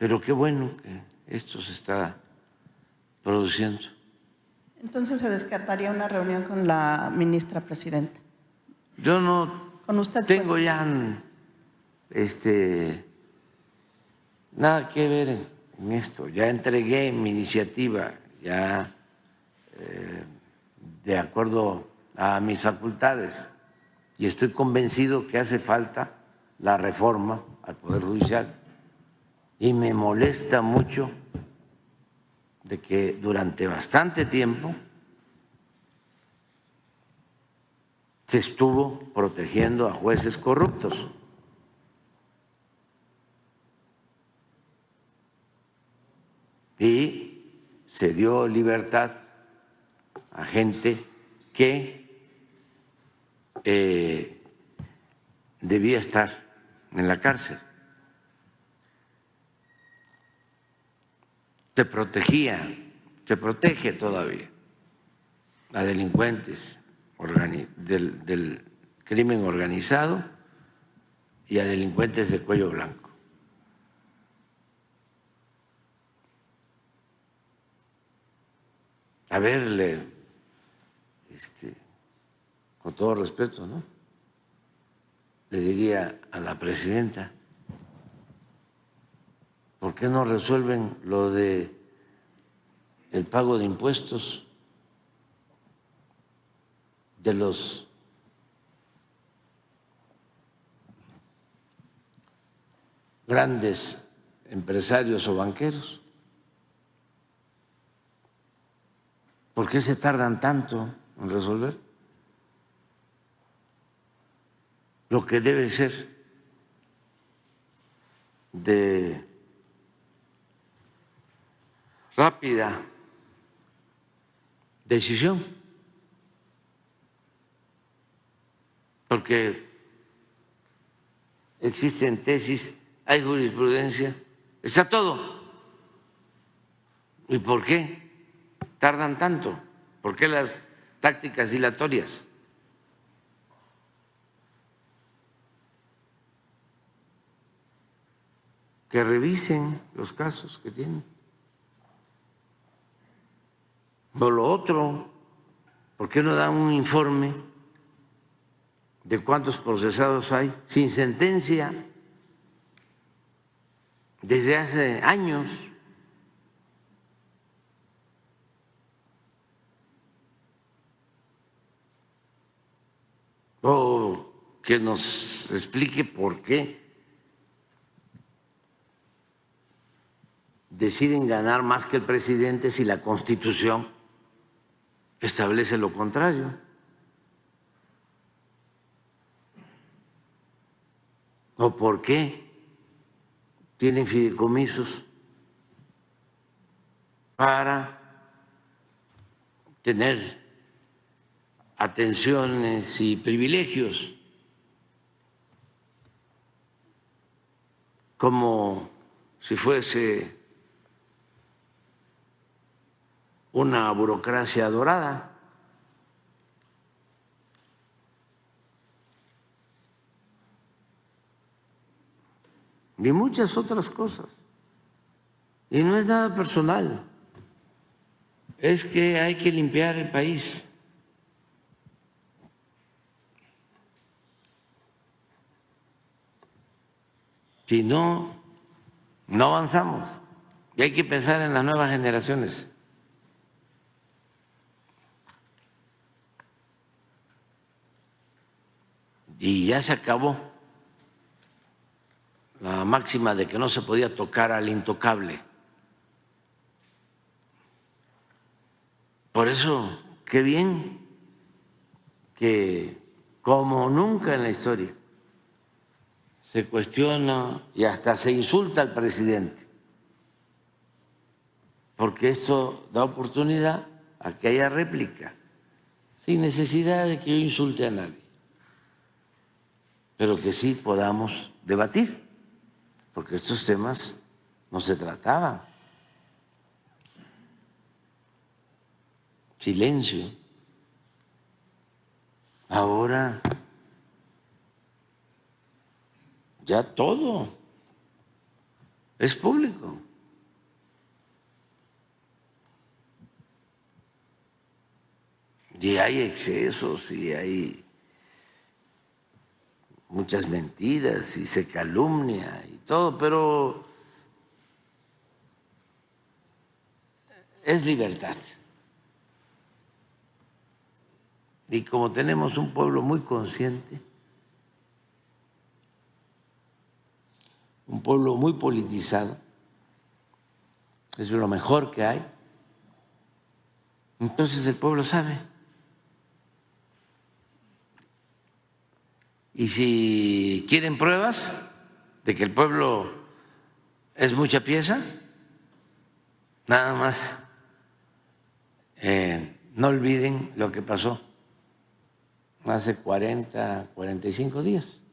Pero qué bueno que esto se está produciendo. Entonces se descartaría una reunión con la ministra presidenta. Yo no ¿Con usted, pues. tengo ya este nada que ver en, esto. Ya entregué mi iniciativa, ya eh, de acuerdo a mis facultades, y estoy convencido que hace falta la reforma al Poder Judicial y me molesta mucho de que durante bastante tiempo se estuvo protegiendo a jueces corruptos. Y se dio libertad a gente que eh, debía estar en la cárcel. se protegía, se protege todavía a delincuentes del, crimen organizado y a delincuentes de cuello blanco. A verle, este, con todo respeto, ¿no? Le diría a la presidenta, ¿por qué no resuelven lo de el pago de impuestos de los grandes empresarios o banqueros? ¿Por qué se tardan tanto en resolver? Lo que debe ser de rápida decisión, porque existen tesis, hay jurisprudencia, está todo. ¿Y por qué tardan tanto? ¿Por qué las tácticas dilatorias? Que revisen los casos que tienen lo otro, ¿por qué no dan un informe de cuántos procesados hay sin sentencia desde hace años? O que nos explique por qué deciden ganar más que el presidente si la constitución establece lo contrario. ¿O por qué tienen fideicomisos para tener atenciones y privilegios? como si fuese una burocracia dorada. Y muchas otras cosas. Y no es nada personal. Es que hay que limpiar el país. Si no, no avanzamos. Y hay que pensar en las nuevas generaciones. y ya se acabó la máxima de que no se podía tocar al intocable. Por eso, qué bien que como nunca en la historia se cuestiona y hasta se insulta al presidente, porque esto da oportunidad a que haya réplica, sin necesidad de que yo insulte a nadie pero que sí podamos debatir, porque estos temas no se trataban. Silencio. Ahora ya todo es público. Y hay excesos y hay muchas mentiras y se calumnia y todo, pero es libertad. Y como tenemos un pueblo muy consciente, un pueblo muy politizado, es lo mejor que hay, entonces el pueblo sabe. Y si quieren pruebas de que el pueblo es mucha pieza, nada más eh, no olviden lo que pasó hace 40, 45 días.